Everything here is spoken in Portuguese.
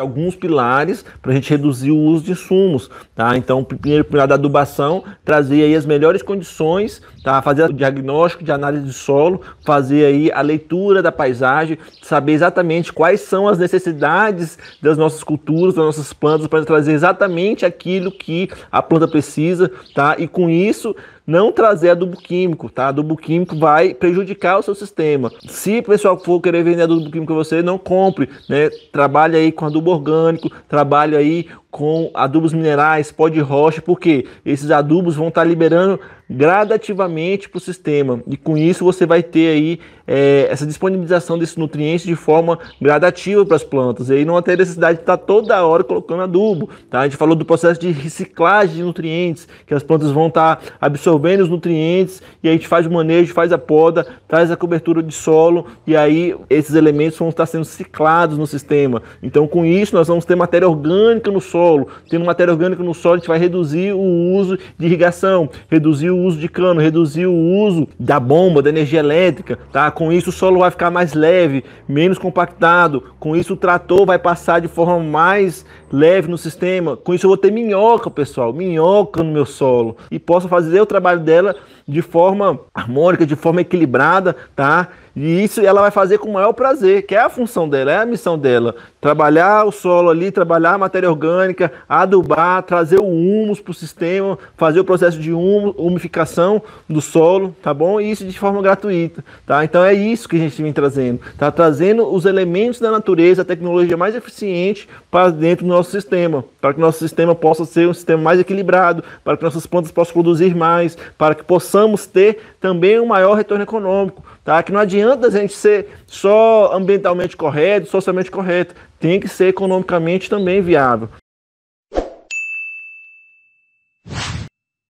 alguns pilares para a gente reduzir o uso de sumos, tá? Então, primeiro pilar da adubação, trazer aí as melhores condições, tá? Fazer o diagnóstico de análise de solo, fazer aí a leitura da paisagem, saber exatamente quais são as necessidades das nossas culturas, das nossas plantas para trazer exatamente aquilo que a planta precisa, tá? E com isso não trazer adubo químico, tá? Adubo químico vai prejudicar o seu sistema. Se o pessoal for querer vender adubo químico você, não compre, né? Trabalhe aí com adubo orgânico, trabalhe aí com adubos minerais, pó de rocha, porque esses adubos vão estar tá liberando gradativamente para o sistema e com isso você vai ter aí é, essa disponibilização desses nutrientes de forma gradativa para as plantas. E aí não vai ter necessidade de estar tá toda hora colocando adubo. Tá? A gente falou do processo de reciclagem de nutrientes, que as plantas vão estar tá absorvendo os nutrientes e a gente faz o manejo, faz a poda, traz a cobertura de solo e aí esses elementos vão estar sendo ciclados no sistema. Então com isso nós vamos ter matéria orgânica no solo solo. Tendo matéria orgânica no solo, a gente vai reduzir o uso de irrigação, reduzir o uso de cano, reduzir o uso da bomba, da energia elétrica, tá? Com isso o solo vai ficar mais leve, menos compactado. Com isso o trator vai passar de forma mais leve no sistema. Com isso eu vou ter minhoca, pessoal, minhoca no meu solo e posso fazer o trabalho dela de forma harmônica, de forma equilibrada, tá? E isso ela vai fazer com o maior prazer, que é a função dela, é a missão dela. Trabalhar o solo ali, trabalhar a matéria orgânica, adubar, trazer o humus para o sistema, fazer o processo de humificação do solo, tá bom? E isso de forma gratuita, tá? Então é isso que a gente vem trazendo, tá? Trazendo os elementos da natureza, a tecnologia mais eficiente para dentro do nosso sistema, para que nosso sistema possa ser um sistema mais equilibrado, para que nossas plantas possam produzir mais, para que possamos possamos ter também um maior retorno econômico, tá? Que não adianta a gente ser só ambientalmente correto, socialmente correto, tem que ser economicamente também viável.